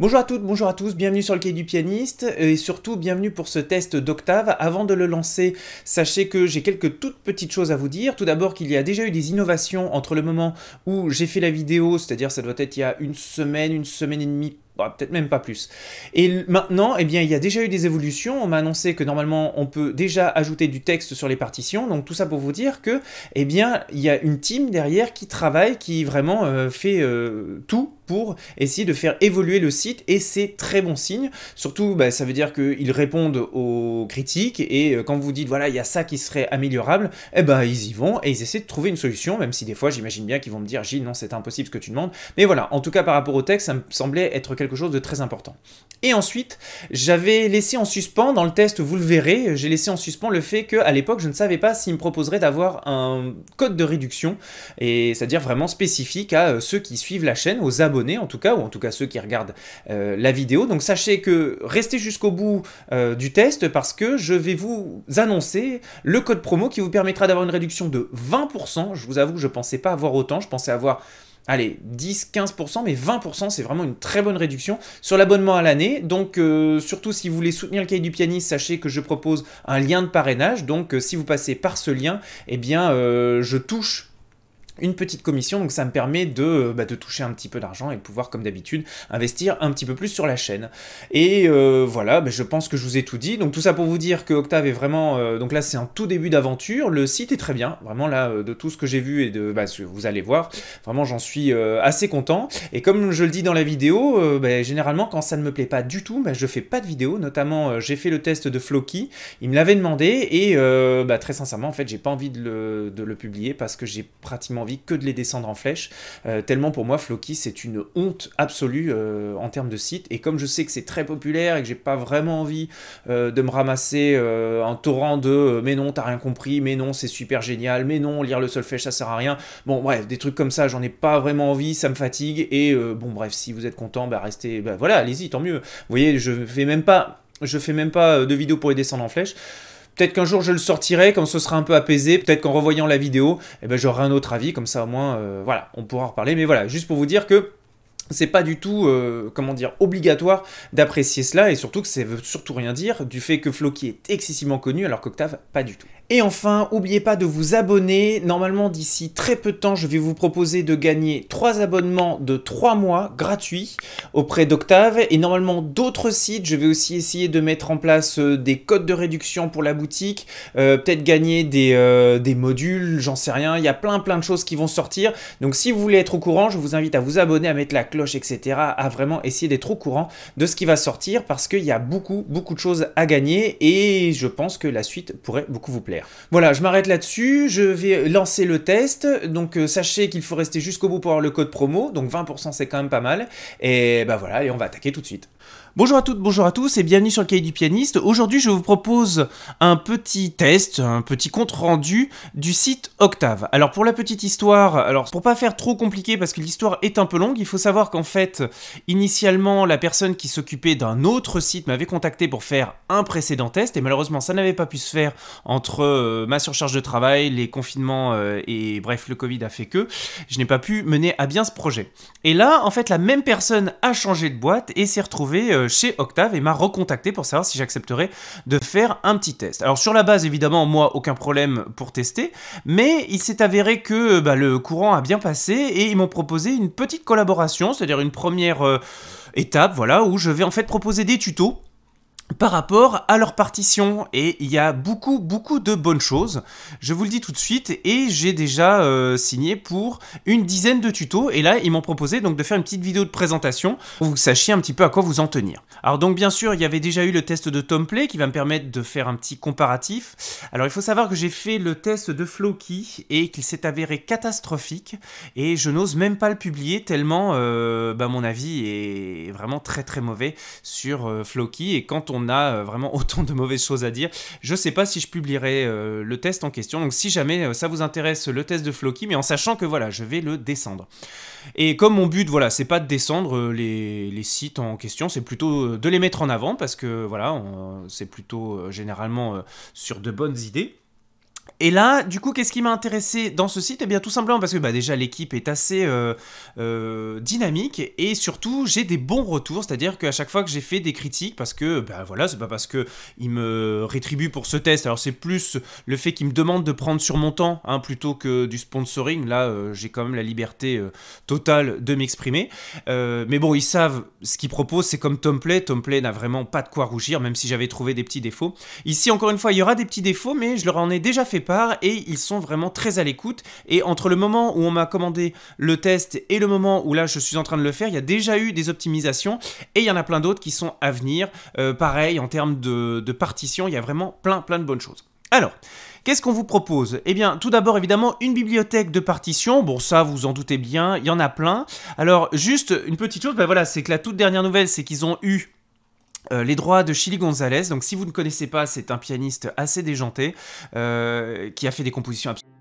Bonjour à toutes, bonjour à tous, bienvenue sur le quai du pianiste et surtout bienvenue pour ce test d'octave. Avant de le lancer, sachez que j'ai quelques toutes petites choses à vous dire. Tout d'abord qu'il y a déjà eu des innovations entre le moment où j'ai fait la vidéo, c'est-à-dire ça doit être il y a une semaine, une semaine et demie bah, peut-être même pas plus. Et maintenant, eh bien, il y a déjà eu des évolutions. On m'a annoncé que normalement, on peut déjà ajouter du texte sur les partitions. Donc tout ça pour vous dire que, eh bien, il y a une team derrière qui travaille, qui vraiment euh, fait euh, tout essayer de faire évoluer le site et c'est très bon signe. Surtout, bah, ça veut dire qu'ils répondent aux critiques et euh, quand vous dites voilà, il y a ça qui serait améliorable, et eh ben ils y vont et ils essaient de trouver une solution, même si des fois j'imagine bien qu'ils vont me dire Gilles, non, c'est impossible ce que tu demandes. Mais voilà, en tout cas par rapport au texte, ça me semblait être quelque chose de très important. Et ensuite, j'avais laissé en suspens, dans le test, vous le verrez, j'ai laissé en suspens le fait qu'à l'époque, je ne savais pas s'ils me proposerait d'avoir un code de réduction, et c'est-à-dire vraiment spécifique à euh, ceux qui suivent la chaîne, aux abonnés en tout cas, ou en tout cas ceux qui regardent euh, la vidéo. Donc sachez que restez jusqu'au bout euh, du test parce que je vais vous annoncer le code promo qui vous permettra d'avoir une réduction de 20%. Je vous avoue je pensais pas avoir autant, je pensais avoir allez, 10-15%, mais 20%, c'est vraiment une très bonne réduction sur l'abonnement à l'année. Donc, euh, surtout si vous voulez soutenir le cahier du pianiste, sachez que je propose un lien de parrainage. Donc, si vous passez par ce lien, eh bien, je touche petite commission, donc ça me permet de, euh, bah, de toucher un petit peu d'argent et pouvoir, comme d'habitude, investir un petit peu plus sur la chaîne. Et euh, voilà, bah, je pense que je vous ai tout dit. Donc tout ça pour vous dire que Octave est vraiment... Euh, donc là, c'est un tout début d'aventure. Le site est très bien. Vraiment, là, de tout ce que j'ai vu et de bah, vous allez voir, vraiment, j'en suis assez content. Et comme je le dis dans la vidéo, bah, généralement, quand ça ne me plaît pas du tout, je fais pas de vidéo. Notamment, j'ai fait le test de Floki. Il me l'avait demandé et très sincèrement, en fait, j'ai pas envie de le, de le publier parce que j'ai pratiquement envie que de les descendre en flèche, euh, tellement pour moi Floki c'est une honte absolue euh, en termes de site, et comme je sais que c'est très populaire et que j'ai pas vraiment envie euh, de me ramasser un torrent de mais non t'as rien compris, mais non c'est super génial, mais non lire le solfège ça sert à rien, bon bref des trucs comme ça j'en ai pas vraiment envie, ça me fatigue, et bon bref si vous êtes content bah restez, bah voilà allez-y tant mieux, vous voyez je fais même pas je fais même pas de vidéo pour les descendre en flèche. Peut-être qu'un jour je le sortirai quand ce sera un peu apaisé, peut-être qu'en revoyant la vidéo, eh ben, j'aurai un autre avis, comme ça au moins, euh, voilà, on pourra en reparler. Mais voilà, juste pour vous dire que c'est pas du tout, euh, comment dire, obligatoire d'apprécier cela, et surtout que ça veut surtout rien dire du fait que Floki est excessivement connu alors qu'Octave, pas du tout. Et enfin, n'oubliez pas de vous abonner. Normalement, d'ici très peu de temps, je vais vous proposer de gagner 3 abonnements de 3 mois gratuits auprès d'Octave. Et normalement, d'autres sites, je vais aussi essayer de mettre en place euh, des codes de réduction pour la boutique, euh, peut-être gagner des, euh, des modules, j'en sais rien. Il y a plein plein de choses qui vont sortir. Donc si vous voulez être au courant, je vous invite à vous abonner, à mettre la cloche, etc. À vraiment essayer d'être au courant de ce qui va sortir parce qu'il y a beaucoup beaucoup de choses à gagner et je pense que la suite pourrait beaucoup vous plaire. Voilà, je m'arrête là-dessus. Je vais lancer le test. Donc, euh, sachez qu'il faut rester jusqu'au bout pour avoir le code promo. Donc, 20%, c'est quand même pas mal. Et bah, voilà, et on va attaquer tout de suite. Bonjour à toutes, bonjour à tous et bienvenue sur le cahier du pianiste. Aujourd'hui, je vous propose un petit test, un petit compte-rendu du site Octave. Alors pour la petite histoire, alors pour pas faire trop compliqué parce que l'histoire est un peu longue, il faut savoir qu'en fait, initialement, la personne qui s'occupait d'un autre site m'avait contacté pour faire un précédent test et malheureusement, ça n'avait pas pu se faire entre euh, ma surcharge de travail, les confinements euh, et bref, le Covid a fait que je n'ai pas pu mener à bien ce projet. Et là, en fait, la même personne a changé de boîte et s'est retrouvée euh, euh, chez Octave et m'a recontacté pour savoir si j'accepterais de faire un petit test. Alors sur la base, évidemment, moi, aucun problème pour tester, mais il s'est avéré que euh, bah, le courant a bien passé et ils m'ont proposé une petite collaboration, c'est-à-dire une première... Euh, étape, voilà, où je vais en fait proposer des tutos par rapport à leur partition et il y a beaucoup beaucoup de bonnes choses. Je vous le dis tout de suite et j'ai déjà euh, signé pour une dizaine de tutos et là ils m'ont proposé donc de faire une petite vidéo de présentation pour que vous sachiez un petit peu à quoi vous en tenir. Alors donc bien sûr il y avait déjà eu le test de Tomplay qui va me permettre de faire un petit comparatif. Alors il faut savoir que j'ai fait le test de Floki et qu'il s'est avéré catastrophique et je n'ose même pas le publier tellement euh, bah, mon avis est vraiment très très mauvais sur euh, Floki et quand on on a euh, vraiment autant de mauvaises choses à dire. Je sais pas si je publierai euh, le test en question, donc si jamais euh, ça vous intéresse le test de Floki, mais en sachant que voilà, je vais le descendre. Et comme mon but, voilà, c'est pas de descendre les, sites en question, c'est plutôt de les mettre en avant parce que voilà, c'est plutôt généralement sur de bonnes idées. Et là, du coup, qu'est-ce qui m'a intéressé dans ce site Eh bien, tout simplement parce que bah, déjà, l'équipe est assez euh, euh, dynamique et surtout, j'ai des bons retours. C'est-à-dire qu'à chaque fois que j'ai fait des critiques, parce que, ben voilà, c'est pas parce que me rétribuent pour ce test. Alors, c'est plus le fait qu'ils me demandent de prendre sur mon temps hein, plutôt que du sponsoring. Là, euh, j'ai quand même la liberté totale de m'exprimer. mais bon, ils savent ce qu'ils proposent. C'est comme Tomplay. Tomplay n'a vraiment pas de quoi rougir, même si j'avais trouvé des petits défauts. Ici, encore une fois, il y aura des petits défauts, mais je leur en ai déjà fait et ils sont vraiment très à l'écoute. Et entre le moment où on m'a commandé le test et le moment où là je suis en train de le faire, il y a déjà eu des optimisations et il y en a plein d'autres qui sont à venir. Euh, pareil, en termes de, de partition, il y a vraiment plein plein de bonnes choses. Alors, Qu'est-ce qu'on vous propose Eh bien, tout d'abord, évidemment, une bibliothèque de partitions. Bon, ça, vous en doutez bien, il y en a plein. Alors, juste une petite chose, ben voilà, c'est que la toute dernière nouvelle, c'est qu'ils ont eu euh, les droits de Chili Gonzalez, donc si vous ne connaissez pas, c'est un pianiste assez déjanté euh, qui a fait des compositions absolument.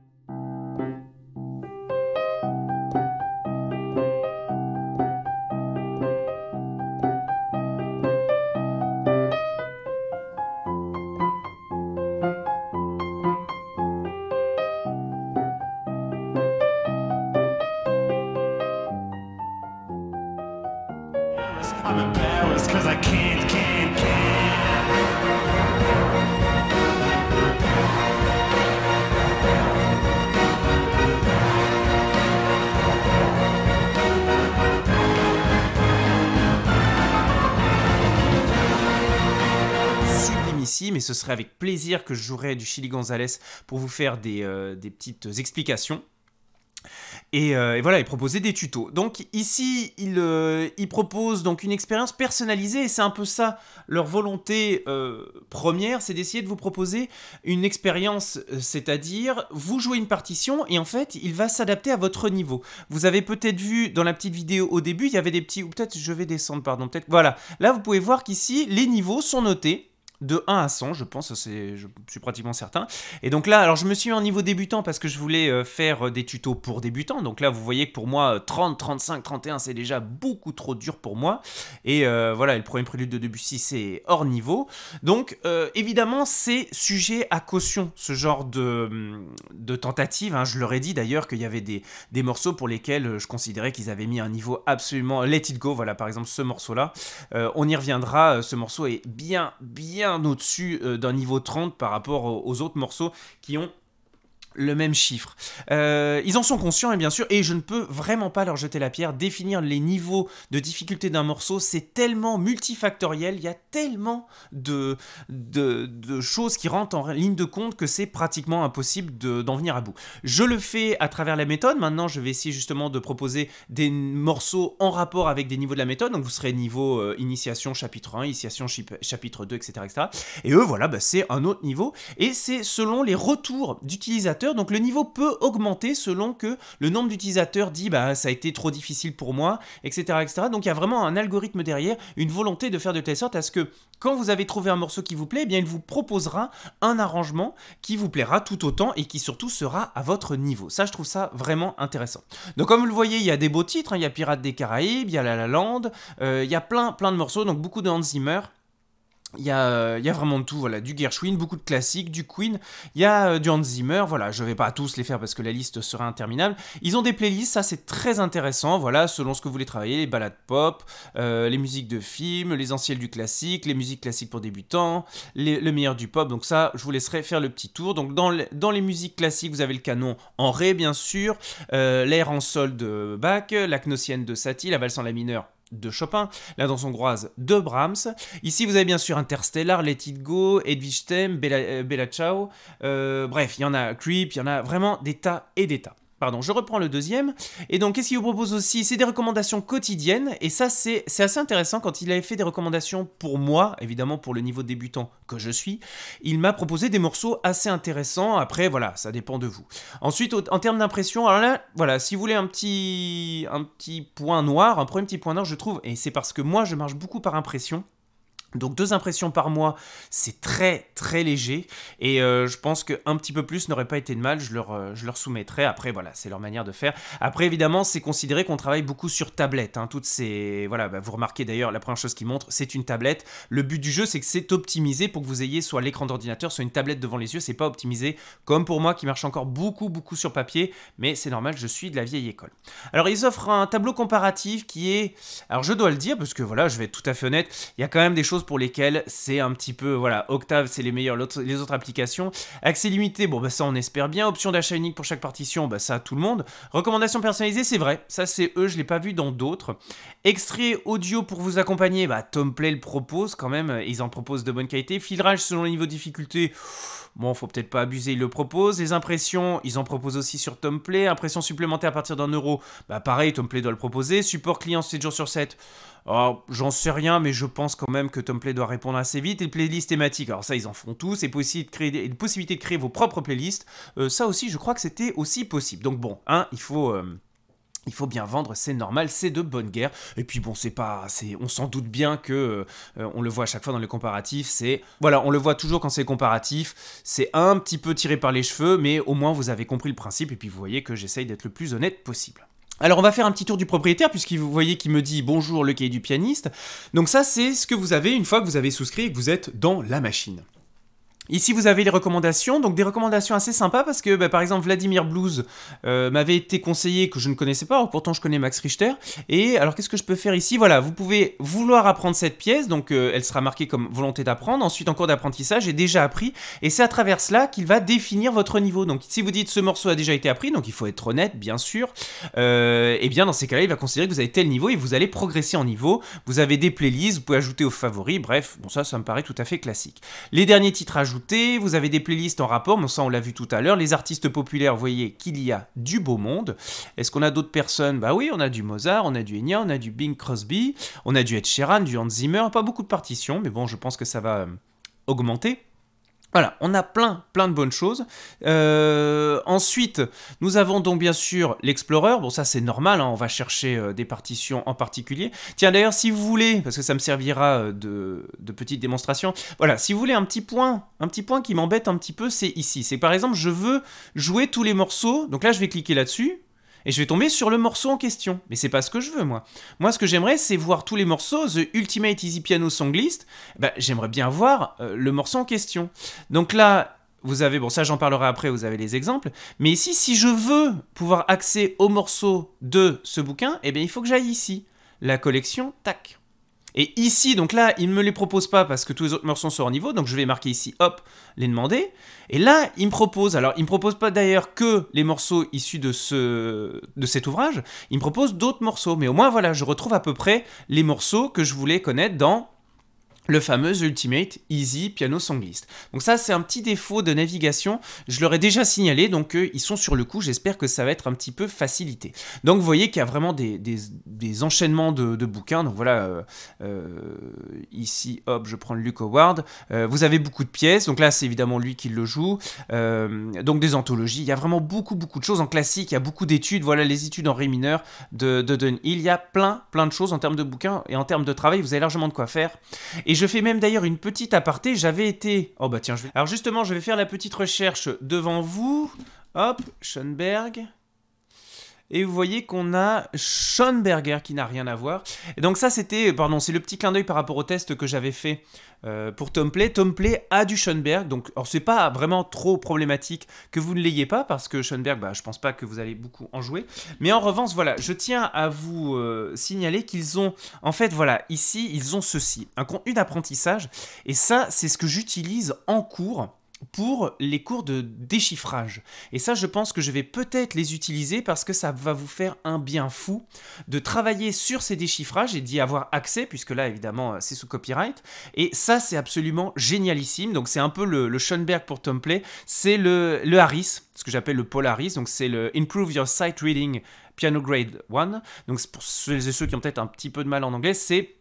mais ce serait avec plaisir que je jouerais du Chili Gonzales pour vous faire des, euh, petites explications. Et, euh, voilà, il proposait des tutos. Donc ici, euh, il, propose donc une expérience personnalisée, et c'est un peu ça leur volonté première, c'est d'essayer de vous proposer une expérience, c'est-à-dire vous jouez une partition, et en fait, il va s'adapter à votre niveau. Vous avez peut-être vu dans la petite vidéo au début, il y avait des petits... Ou peut-être je vais descendre, pardon, peut-être... Voilà, là vous pouvez voir qu'ici, les niveaux sont notés, de 1 à 100, je pense, je suis pratiquement certain. Et donc là, alors je me suis mis en niveau débutant parce que je voulais euh, faire euh, des tutos pour débutants. Donc là, vous voyez que pour moi, 30, 35, 31, c'est déjà beaucoup trop dur pour moi. Et euh, voilà, le premier prélude de Debussy, c'est hors niveau. Donc évidemment, c'est sujet à caution, ce genre de, hum, de tentative. Hein. Je leur ai dit d'ailleurs qu'il y avait des, morceaux pour lesquels je considérais qu'ils avaient mis un niveau absolument... Let It Go, voilà, par exemple, ce morceau-là. on y reviendra, ce morceau est bien, bien au-dessus euh, d'un niveau 30 par rapport aux autres morceaux qui ont le même chiffre. Euh, ils en sont conscients, et bien sûr, et je ne peux vraiment pas leur jeter la pierre. Définir les niveaux de difficulté d'un morceau, c'est tellement multifactoriel, il y a tellement de, de, choses qui rentrent en ligne de compte que c'est pratiquement impossible d'en venir à bout. Je le fais à travers la méthode, maintenant je vais essayer justement de proposer des morceaux en rapport avec des niveaux de la méthode, donc vous serez niveau euh, initiation chapitre 1, initiation chapitre 2, etc. et eux, voilà, bah, c'est un autre niveau, et c'est selon les retours d'utilisateurs donc le niveau peut augmenter selon que le nombre d'utilisateurs dit bah ça a été trop difficile pour moi, etc. etc. Donc il y a vraiment un algorithme derrière, une volonté de faire de telle sorte à ce que quand vous avez trouvé un morceau qui vous plaît, eh bien il vous proposera un arrangement qui vous plaira tout autant et qui surtout sera à votre niveau. Ça je trouve ça vraiment intéressant. Donc comme vous le voyez, il y a des beaux titres, hein. il y a Pirates des Caraïbes, il y a La La Land, euh, il y a plein plein de morceaux, donc beaucoup de Hans Zimmer. Euh, il y, a, vraiment de tout, voilà, du Gershwin, beaucoup de classiques, du Queen, il y a euh, du Hans Zimmer, voilà, je vais pas tous les faire parce que la liste sera interminable. Ils ont des playlists, ça c'est très intéressant, voilà, selon ce que vous voulez travailler, les ballades pop, euh, les musiques de films, l'essentiel du classique, les musiques classiques pour débutants, le meilleur du pop, donc ça, je vous laisserai faire le petit tour. Donc dans, dans les musiques classiques, vous avez le canon en ré, bien sûr, l'air en sol de Bach, la Knossienne de Satie, la valse en la mineure de Chopin, la danse hongroise de Brahms. Ici, vous avez bien sûr Interstellar, Let It Go, Edwige Thème, Bella, euh, euh, bref, il y en a Creep, il y en a vraiment des tas et des tas. Pardon, je reprends le deuxième. Et donc, qu'est-ce qu'il vous propose aussi C'est des recommandations quotidiennes. Et ça, c'est assez intéressant. Quand il avait fait des recommandations pour moi, évidemment pour le niveau débutant que je suis, il m'a proposé des morceaux assez intéressants. Après, voilà, ça dépend de vous. Ensuite, en termes d'impression, alors là, voilà, si vous voulez un petit, un petit point noir, un premier petit point noir, je trouve, et c'est parce que moi, je marche beaucoup par impression. Donc deux impressions par mois, c'est très très léger et euh, je pense qu'un petit peu plus n'aurait pas été de mal, je leur, euh, leur soumettrai. Après voilà, c'est leur manière de faire. Après évidemment, c'est considéré qu'on travaille beaucoup sur tablette. Hein. toutes ces voilà, bah, vous remarquez d'ailleurs la première chose qu'ils montrent, c'est une tablette. Le but du jeu, c'est que c'est optimisé pour que vous ayez soit l'écran d'ordinateur, soit une tablette devant les yeux. C'est pas optimisé comme pour moi qui marche encore beaucoup beaucoup sur papier, mais c'est normal, je suis de la vieille école. Alors ils offrent un tableau comparatif qui est, alors je dois le dire parce que voilà, je vais être tout à fait honnête, il y a quand même des choses pour lesquelles c'est un petit peu, voilà, Octave c'est les meilleurs, les autres applications. Accès limité, bon bah ça on espère bien. Option d'achat unique pour chaque partition, bah ça tout le monde. Recommandations personnalisées, c'est vrai, ça c'est eux, je l'ai pas vu dans d'autres. Extrait audio pour vous accompagner, bah Tomplay le propose quand même, ils en proposent de bonne qualité. Filrage selon le niveau de difficulté, bon faut peut-être pas abuser, ils le proposent. Les impressions, ils en proposent aussi sur Tomplay. Impressions supplémentaires à partir d'un euro, bah pareil, Tomplay doit le proposer. Support client 7 jours sur 7, Oh, j'en sais rien, mais je pense quand même que Tomplay doit répondre assez vite. Et playlists thématiques, alors ça, ils en font tous. Et possible de créer possibilité de créer vos propres playlists. Euh, ça aussi, je crois que c'était aussi possible. Donc bon, hein, il faut... Euh, il faut bien vendre, c'est normal, c'est de bonne guerre. Et puis bon, c'est pas, c'est, on s'en doute bien que, euh, on le voit à chaque fois dans les comparatifs, c'est, voilà, on le voit toujours quand c'est comparatif, c'est un petit peu tiré par les cheveux, mais au moins vous avez compris le principe et puis vous voyez que j'essaye d'être le plus honnête possible. Alors on va faire un petit tour du propriétaire puisque vous voyez qu'il me dit bonjour le cahier du pianiste. Donc ça c'est ce que vous avez une fois que vous avez souscrit et que vous êtes dans la machine. Ici, vous avez les recommandations, donc des recommandations assez sympas parce que, bah, par exemple, Vladimir Blues euh, m'avait été conseillé que je ne connaissais pas, pourtant je connais Max Richter. Et alors, qu'est-ce que je peux faire ici Voilà, vous pouvez vouloir apprendre cette pièce, donc euh, elle sera marquée comme volonté d'apprendre. Ensuite, en cours d'apprentissage, j'ai déjà appris, et c'est à travers cela qu'il va définir votre niveau. Donc, si vous dites ce morceau a déjà été appris, donc il faut être honnête, bien sûr, et euh, eh bien dans ces cas-là, il va considérer que vous avez tel niveau et vous allez progresser en niveau. Vous avez des playlists, vous pouvez ajouter aux favoris, bref, bon, ça, ça me paraît tout à fait classique. Les derniers titres ajoutés vous avez des playlists en rapport, mais ça on l'a vu tout à l'heure, les artistes populaires, vous voyez qu'il y a du beau monde. Est-ce qu'on a d'autres personnes Bah oui, on a du Mozart, on a du Enya, on a du Bing Crosby, on a du Ed Sheeran, du Hans Zimmer, pas beaucoup de partitions, mais bon, je pense que ça va euh, augmenter. Voilà, on a plein, plein de bonnes choses. Euh, ensuite, nous avons donc bien sûr l'Explorer. Bon, ça c'est normal, hein, on va chercher euh, des partitions en particulier. Tiens, d'ailleurs, si vous voulez, parce que ça me servira euh, de, de, petite démonstration, voilà, si vous voulez un petit point, un petit point qui m'embête un petit peu, c'est ici. C'est par exemple, je veux jouer tous les morceaux. Donc là, je vais cliquer là-dessus et je vais tomber sur le morceau en question. Mais c'est pas ce que je veux, moi. Moi, ce que j'aimerais, c'est voir tous les morceaux, The Ultimate Easy Piano Songlist. Bah, j'aimerais bien voir euh, le morceau en question. Donc là, vous avez, bon, ça j'en parlerai après, vous avez les exemples. Mais ici, si je veux pouvoir accéder au morceaux de ce bouquin, eh bien, il faut que j'aille ici. La collection, tac. Et ici, donc là, il ne me les propose pas parce que tous les autres morceaux sont hors niveau, donc je vais marquer ici, hop, les demander. Et là, il me propose, alors il me propose pas d'ailleurs que les morceaux issus de, ce, de cet ouvrage, il me propose d'autres morceaux. Mais au moins, voilà, je retrouve à peu près les morceaux que je voulais connaître dans le fameux Ultimate Easy Piano Songlist. Donc ça, c'est un petit défaut de navigation. Je leur déjà signalé, donc euh, ils sont sur le coup. J'espère que ça va être un petit peu facilité. Donc vous voyez qu'il y a vraiment des, enchaînements de, bouquins. Donc voilà, euh, euh, ici, hop, je prends le Luke Howard. vous avez beaucoup de pièces. Donc là, c'est évidemment lui qui le joue. donc des anthologies. Il y a vraiment beaucoup, beaucoup de choses. En classique, il y a beaucoup d'études. Voilà, les études en ré mineur de, de Dunhill. Il y a plein, plein de choses en termes de bouquins et en termes de travail. Vous avez largement de quoi faire. Et je fais même d'ailleurs une petite aparté, j'avais été... Oh bah tiens, je vais... Alors justement, je vais faire la petite recherche devant vous. Hop, Schoenberg. Et vous voyez qu'on a Schoenberger qui n'a rien à voir. Et donc ça, c'était, pardon, c'est le petit clin d'œil par rapport au test que j'avais fait euh, pour Tomplay. Tomplay a du Schoenberg, donc c'est pas vraiment trop problématique que vous ne l'ayez pas, parce que Schoenberg, bah, je pense pas que vous allez beaucoup en jouer. Mais en revanche, voilà, je tiens à vous euh, signaler qu'ils ont, en fait, voilà, ici, ils ont ceci, un contenu d'apprentissage, et ça, c'est ce que j'utilise en cours pour les cours de déchiffrage. Et ça, je pense que je vais peut-être les utiliser parce que ça va vous faire un bien fou de travailler sur ces déchiffrages et d'y avoir accès, puisque là, évidemment, euh, c'est sous copyright. Et ça, c'est absolument génialissime. Donc, c'est un peu le, Schoenberg pour Tom C'est le, le Harris, ce que j'appelle le polaris Donc, c'est le Improve Your Sight Reading Piano Grade 1. Donc, pour ceux et ceux qui ont peut-être un petit peu de mal en anglais, c'est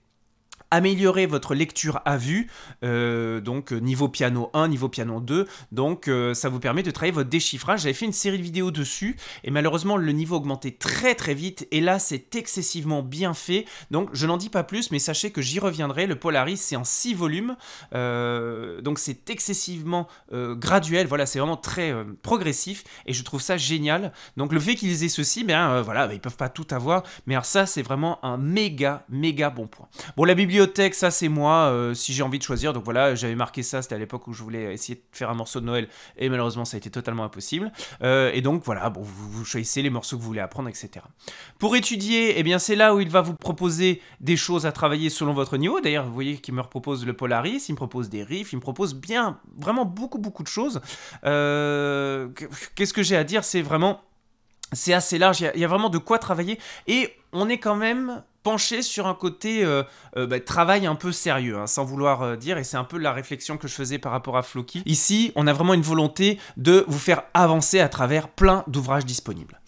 améliorer votre lecture à vue, euh, donc euh, niveau piano 1, niveau piano 2, donc euh, ça vous permet de travailler votre déchiffrage. J'avais fait une série de vidéos dessus, et malheureusement le niveau augmentait très très vite, et là c'est excessivement bien fait, donc je n'en dis pas plus, mais sachez que j'y reviendrai, le Polaris c'est en 6 volumes, donc c'est excessivement graduel, voilà, c'est vraiment très progressif, et je trouve ça génial. Donc le fait qu'ils aient ceci, ben voilà, ben, ils peuvent pas tout avoir, mais alors ça c'est vraiment un méga, méga bon point. Bon, la bibliothèque bibliothèque, ça c'est moi, euh, si j'ai envie de choisir. Donc voilà, j'avais marqué ça, c'était à l'époque où je voulais essayer de faire un morceau de Noël, et malheureusement ça a été totalement impossible. Euh, et donc voilà, vous, choisissez les morceaux que vous voulez apprendre, etc. Pour étudier, eh bien c'est là où il va vous proposer des choses à travailler selon votre niveau. D'ailleurs, vous voyez qu'il me propose le Polaris, il me propose des riffs, il me propose bien, vraiment beaucoup, beaucoup de choses. Euh, qu'est-ce que j'ai à dire C'est vraiment c'est assez large, il y, a vraiment de quoi travailler et on est quand même penché sur un côté euh, euh, bah, travail un peu sérieux, hein, sans vouloir euh, dire, et c'est un peu la réflexion que je faisais par rapport à Floki. Ici, on a vraiment une volonté de vous faire avancer à travers plein d'ouvrages disponibles.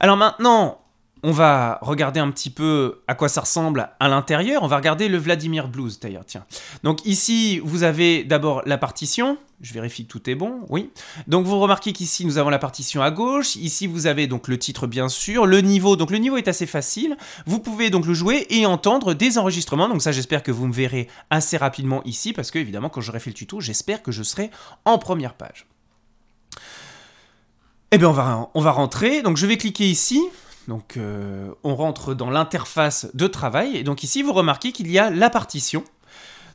Alors maintenant, on va regarder un petit peu à quoi ça ressemble à l'intérieur. On va regarder le Vladimir Blues d'ailleurs, tiens. Donc ici, vous avez d'abord la partition. Je vérifie que tout est bon, oui. Donc vous remarquez qu'ici, nous avons la partition à gauche. Ici, vous avez donc le titre, bien sûr, le niveau. Donc le niveau est assez facile. Vous pouvez donc le jouer et entendre des enregistrements. Donc ça, j'espère que vous me verrez assez rapidement ici parce que, évidemment, quand j'aurai fait le tuto, j'espère que je serai en première page. Eh bien, on va, on va rentrer. Donc je vais cliquer ici. Donc euh, on rentre dans l'interface de travail, et donc ici vous remarquez qu'il y a la partition.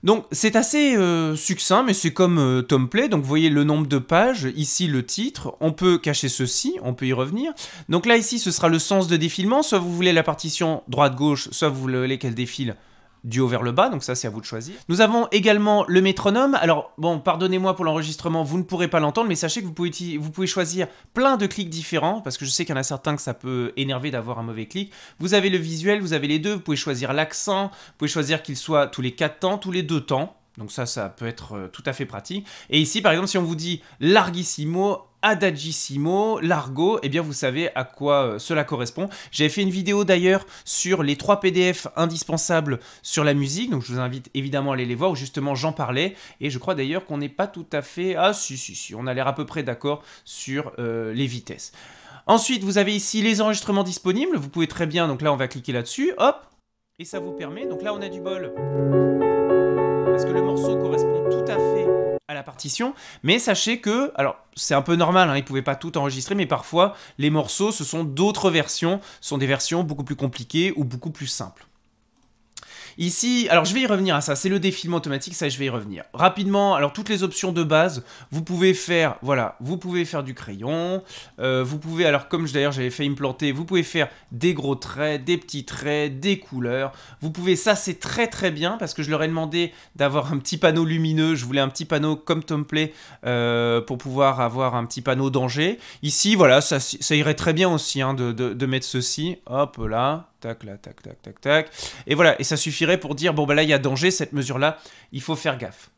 Donc c'est assez euh, succinct, mais c'est comme euh, Tomplay, donc vous voyez le nombre de pages, ici le titre, on peut cacher ceci, on peut y revenir. Donc là ici ce sera le sens de défilement, soit vous voulez la partition droite-gauche, soit vous voulez qu'elle défile du haut vers le bas, donc ça c'est à vous de choisir. Nous avons également le métronome, alors bon pardonnez-moi pour l'enregistrement, vous ne pourrez pas l'entendre, mais sachez que vous pouvez, vous pouvez choisir plein de clics différents, parce que je sais qu'il y en a certains que ça peut énerver d'avoir un mauvais clic. Vous avez le visuel, vous avez les deux, vous pouvez choisir l'accent, vous pouvez choisir qu'il soit tous les quatre temps, tous les deux temps, donc ça, ça peut être euh, tout à fait pratique. Et ici, par exemple, si on vous dit larguissimo », Adagissimo, Largo, et eh bien vous savez à quoi euh, cela correspond. J'avais fait une vidéo d'ailleurs sur les trois PDF indispensables sur la musique, donc je vous invite évidemment à aller les voir où justement j'en parlais, et je crois d'ailleurs qu'on n'est pas tout à fait... Ah si si si, on a l'air à peu près d'accord sur euh, les vitesses. Ensuite, vous avez ici les enregistrements disponibles, vous pouvez très bien, donc là on va cliquer là-dessus, hop, et ça vous permet, donc là on a du bol, parce que le morceau correspond à la partition. Mais sachez que, alors c'est un peu normal, hein, ils ne pouvaient pas tout enregistrer, mais parfois les morceaux, ce sont d'autres versions, ce sont des versions beaucoup plus compliquées ou beaucoup plus simples. Ici, alors je vais y revenir à ça, c'est le défilement automatique, ça je vais y revenir. Rapidement, alors toutes les options de base, vous pouvez faire, voilà, vous pouvez faire du crayon, euh, vous pouvez, alors comme d'ailleurs j'avais fait implanter, vous pouvez faire des gros traits, des petits traits, des couleurs, vous pouvez, ça c'est très très bien parce que je leur ai demandé d'avoir un petit panneau lumineux, je voulais un petit panneau comme Tomplay euh, pour pouvoir avoir un petit panneau danger. Ici, voilà, ça, ça irait très bien aussi hein, de, de mettre ceci, hop là, tac, tac, tac, tac, tac. Et voilà, et ça suffirait pour dire, bon, bah là, il y a danger, cette mesure-là, il faut faire gaffe.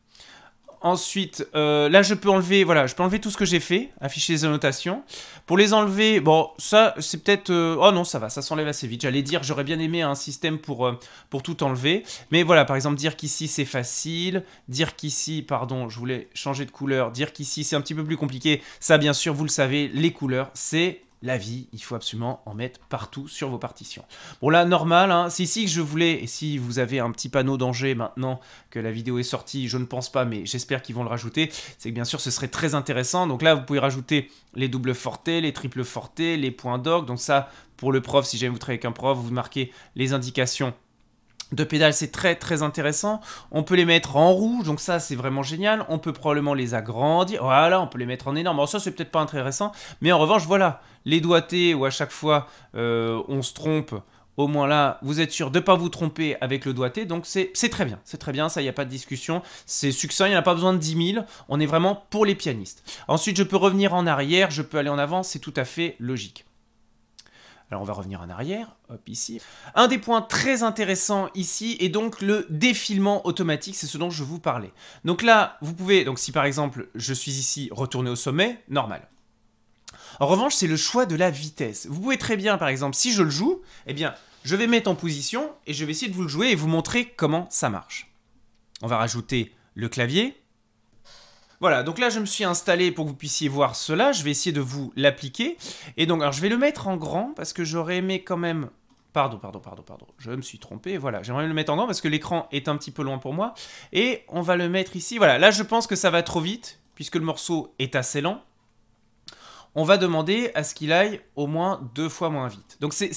Ensuite, euh, là, je peux enlever, voilà, je peux enlever tout ce que j'ai fait, afficher les annotations. Pour les enlever, bon, ça, c'est peut-être... Euh, oh non, ça va, ça s'enlève assez vite. J'allais dire, j'aurais bien aimé un système pour, euh, pour tout enlever. Mais voilà, par exemple, dire qu'ici, c'est facile. Dire qu'ici, pardon, je voulais changer de couleur. Dire qu'ici, c'est un petit peu plus compliqué. Ça, bien sûr, vous le savez, les couleurs, c'est la vie, il faut absolument en mettre partout sur vos partitions. Bon là, normal, hein. Si c'est ici que je voulais, et si vous avez un petit panneau danger maintenant que la vidéo est sortie, je ne pense pas, mais j'espère qu'ils vont le rajouter, c'est que bien sûr ce serait très intéressant. Donc là, vous pouvez rajouter les doubles fortés, les triples fortés, les points d'orgue, donc ça, pour le prof, si jamais vous travaillez avec un prof, vous marquez les indications de pédales, c'est très très intéressant. On peut les mettre en rouge, donc ça c'est vraiment génial. On peut probablement les agrandir. Voilà, on peut les mettre en énorme. Alors ça c'est peut-être pas intéressant, mais en revanche voilà, les doigtés où à chaque fois euh, on se trompe. Au moins là, vous êtes sûr de ne pas vous tromper avec le doigté. Donc c'est très bien, c'est très bien, ça, il n'y a pas de discussion. C'est succinct, il n'y a pas besoin de 10 000. On est vraiment pour les pianistes. Ensuite, je peux revenir en arrière, je peux aller en avant, c'est tout à fait logique. Alors on va revenir en arrière, hop ici. Un des points très intéressants ici est donc le défilement automatique, c'est ce dont je vous parlais. Donc là, vous pouvez, donc si par exemple je suis ici, retourner au sommet, normal. En revanche, c'est le choix de la vitesse. Vous pouvez très bien, par exemple, si je le joue, eh bien, je vais mettre en position et je vais essayer de vous le jouer et vous montrer comment ça marche. On va rajouter le clavier, voilà, donc là je me suis installé pour que vous puissiez voir cela, je vais essayer de vous l'appliquer. Et donc, alors je vais le mettre en grand parce que j'aurais aimé quand même... Pardon, pardon, pardon, pardon, je me suis trompé, voilà, j'aimerais le mettre en grand parce que l'écran est un petit peu loin pour moi. Et on va le mettre ici, voilà, là je pense que ça va trop vite puisque le morceau est assez lent on va demander à ce qu'il aille au moins deux fois moins vite. Donc c'est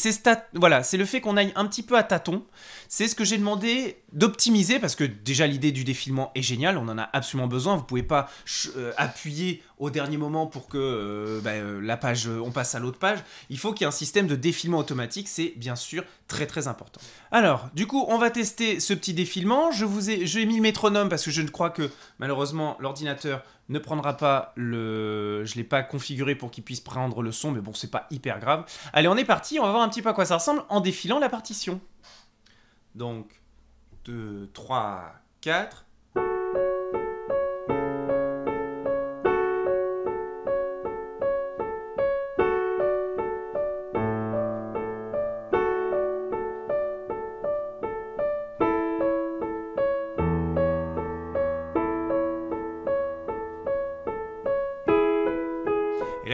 voilà, c'est le fait qu'on aille un petit peu à tâtons. C'est ce que j'ai demandé d'optimiser parce que déjà l'idée du défilement est géniale, on en a absolument besoin. Vous ne pouvez pas euh, appuyer au dernier moment pour que euh, ben, euh, la page, on passe à l'autre page. Il faut qu'il y ait un système de défilement automatique, c'est bien sûr très très important. Alors du coup, on va tester ce petit défilement. Je vous ai, mis le métronome parce que je ne crois que malheureusement l'ordinateur ne prendra pas le... Je l'ai pas configuré pour qu'il puisse prendre le son, mais bon, c'est pas hyper grave. Allez, on est parti, on va voir un petit peu à quoi ça ressemble en défilant la partition. Donc, 2, 3, 4...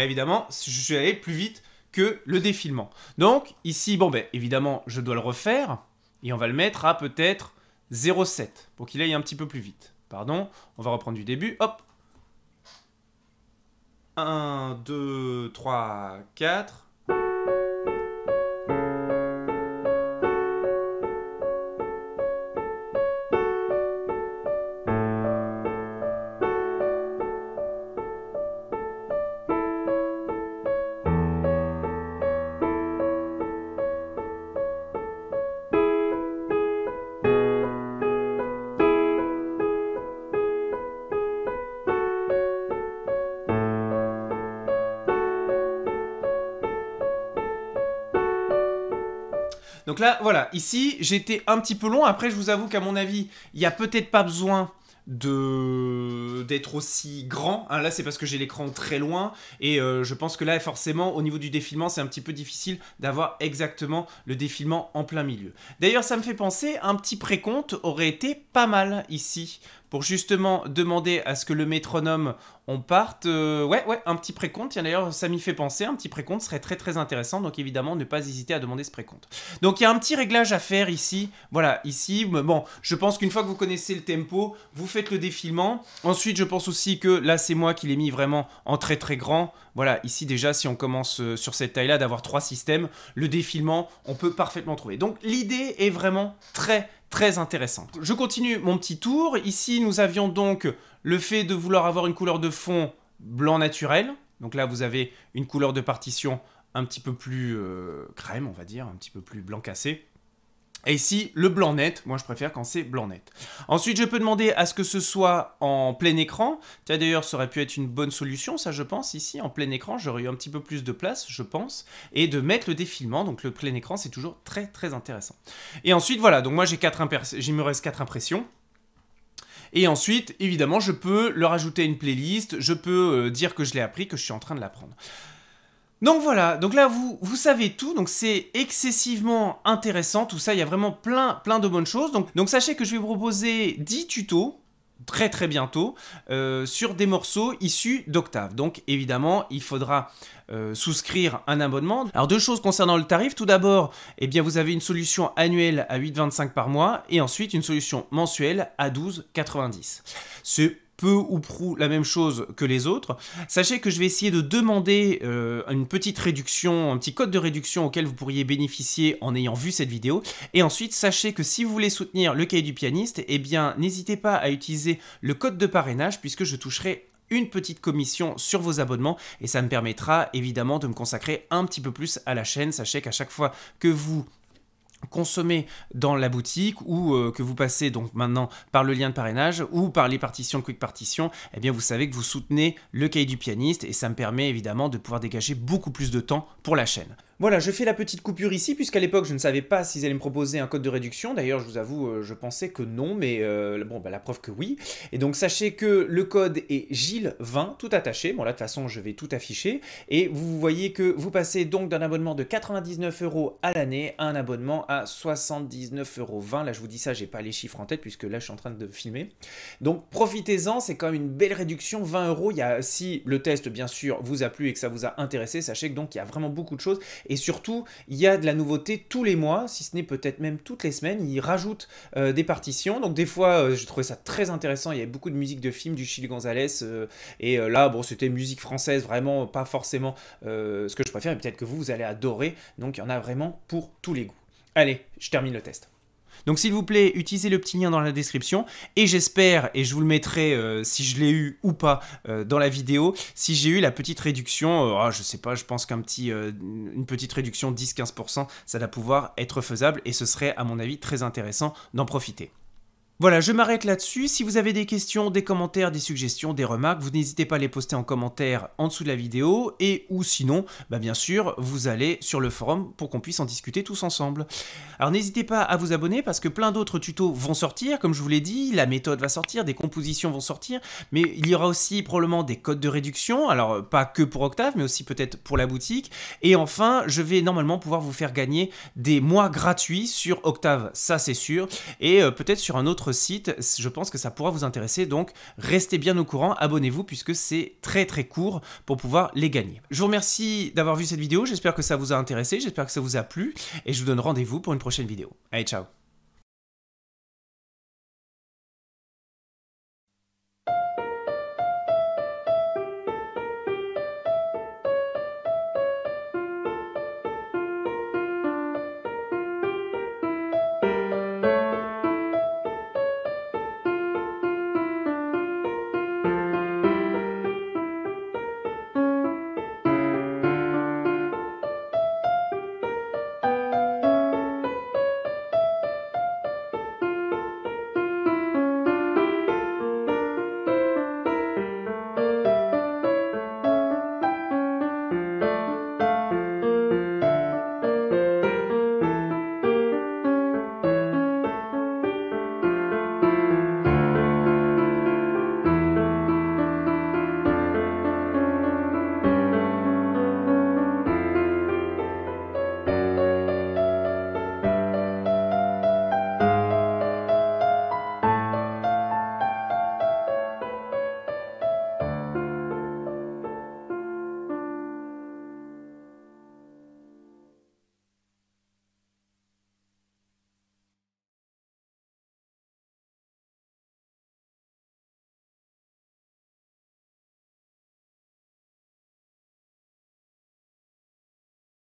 évidemment, je vais aller plus vite que le défilement. Donc ici, bon ben évidemment, je dois le refaire et on va le mettre à peut-être 0,7 pour qu'il aille un petit peu plus vite. Pardon, on va reprendre du début. Hop. 1, 2, 3, 4. Donc là, voilà, ici, j'étais un petit peu long. Après, je vous avoue qu'à mon avis, il n'y a peut-être pas besoin d'être aussi grand hein. là c'est parce que j'ai l'écran très loin et euh, je pense que là forcément au niveau du défilement c'est un petit peu difficile d'avoir exactement le défilement en plein milieu d'ailleurs ça me fait penser un petit précompte aurait été pas mal ici pour justement demander à ce que le métronome on parte. Euh, ouais, ouais, un petit précompte. Tiens, d'ailleurs, ça m'y fait penser. Un petit précompte serait très très intéressant. Donc, évidemment, ne pas hésiter à demander ce précompte. Donc, il y a un petit réglage à faire ici. Voilà, ici. Bon, je pense qu'une fois que vous connaissez le tempo, vous faites le défilement. Ensuite, je pense aussi que là, c'est moi qui l'ai mis vraiment en très très grand. Voilà, ici déjà, si on commence euh, sur cette taille-là, d'avoir trois systèmes, le défilement, on peut parfaitement trouver. Donc, l'idée est vraiment très très intéressante. Je continue mon petit tour. Ici, nous avions donc le fait de vouloir avoir une couleur de fond blanc naturel. Donc là, vous avez une couleur de partition un petit peu plus euh, crème, on va dire, un petit peu plus blanc cassé. Et ici, le blanc net, moi je préfère quand c'est blanc net. Ensuite, je peux demander à ce que ce soit en plein écran. Ça, d'ailleurs, ça aurait pu être une bonne solution, ça je pense, ici, en plein écran, j'aurais eu un petit peu plus de place, je pense, et de mettre le défilement, donc le plein écran, c'est toujours très très intéressant. Et ensuite, voilà, donc moi j'ai il me reste quatre impressions. Et ensuite, évidemment, je peux leur ajouter une playlist, je peux euh, dire que je l'ai appris, que je suis en train de l'apprendre. Donc voilà, donc là vous, vous savez tout, donc c'est excessivement intéressant, tout ça, il y a vraiment plein, plein de bonnes choses. Donc, donc sachez que je vais vous proposer 10 tutos très très bientôt euh, sur des morceaux issus d'Octave. Donc évidemment, il faudra euh, souscrire un abonnement. Alors deux choses concernant le tarif. Tout d'abord, eh bien vous avez une solution annuelle à 8,25 par mois et ensuite une solution mensuelle à 12,90. C'est peu ou prou la même chose que les autres. Sachez que je vais essayer de demander euh, une petite réduction, un petit code de réduction auquel vous pourriez bénéficier en ayant vu cette vidéo. Et ensuite, sachez que si vous voulez soutenir le cahier du pianiste, eh bien, n'hésitez pas à utiliser le code de parrainage puisque je toucherai une petite commission sur vos abonnements et ça me permettra évidemment de me consacrer un petit peu plus à la chaîne. Sachez qu'à chaque fois que vous consommé dans la boutique ou euh, que vous passez donc maintenant par le lien de parrainage ou par les partitions Quick Partition, eh bien vous savez que vous soutenez le cahier du pianiste et ça me permet évidemment de pouvoir dégager beaucoup plus de temps pour la chaîne. Voilà, je fais la petite coupure ici, puisqu'à l'époque, je ne savais pas s'ils allaient me proposer un code de réduction. D'ailleurs, je vous avoue, euh, je pensais que non, mais euh, bon, bah, la preuve que oui. Et donc, sachez que le code est Gilles20, tout attaché. Bon, là, de toute façon, je vais tout afficher. Et vous voyez que vous passez donc d'un abonnement de 99 euros à l'année à un abonnement à 79,20 euros. Là, je vous dis ça, j'ai pas les chiffres en tête, puisque là, je suis en train de filmer. Donc, profitez-en, c'est quand même une belle réduction, 20 euros. si le test, bien sûr, vous a plu et que ça vous a intéressé, sachez que donc, il y a vraiment beaucoup de choses et surtout, il y a de la nouveauté tous les mois, si ce n'est peut-être même toutes les semaines. Ils rajoutent euh, des partitions. Donc des fois, euh, j'ai trouvé ça très intéressant. Il y avait beaucoup de musique de films du Chili Gonzalez. Euh, et là, bon, c'était musique française, vraiment pas forcément ce que je préfère. Et peut-être que vous, vous allez adorer. Donc il y en a vraiment pour tous les goûts. Allez, je termine le test. Donc s'il vous plaît, utilisez le petit lien dans la description et j'espère, et je vous le mettrai euh, si je l'ai eu ou pas euh, dans la vidéo, si j'ai eu la petite réduction, je euh, ne ah, je sais pas, je pense qu'un petit, une petite réduction 10-15%, ça va pouvoir être faisable et ce serait à mon avis très intéressant d'en profiter. Voilà, je m'arrête là-dessus. Si vous avez des questions, des commentaires, des suggestions, des remarques, vous n'hésitez pas à les poster en commentaire en dessous de la vidéo et ou sinon, bah bien sûr, vous allez sur le forum pour qu'on puisse en discuter tous ensemble. Alors n'hésitez pas à vous abonner parce que plein d'autres tutos vont sortir, comme je vous l'ai dit, la méthode va sortir, des compositions vont sortir, mais il y aura aussi probablement des codes de réduction, alors pas que pour Octave, mais aussi peut-être pour la boutique. Et enfin, je vais normalement pouvoir vous faire gagner des mois gratuits sur Octave, ça c'est sûr, et euh, peut-être sur un autre site, Je pense que ça pourra vous intéresser, donc restez bien au courant, abonnez-vous puisque c'est très très court pour pouvoir les gagner. Je vous remercie d'avoir vu cette vidéo, j'espère que ça vous a intéressé, j'espère que ça vous a plu, et je vous donne rendez-vous pour une prochaine vidéo. Allez, ciao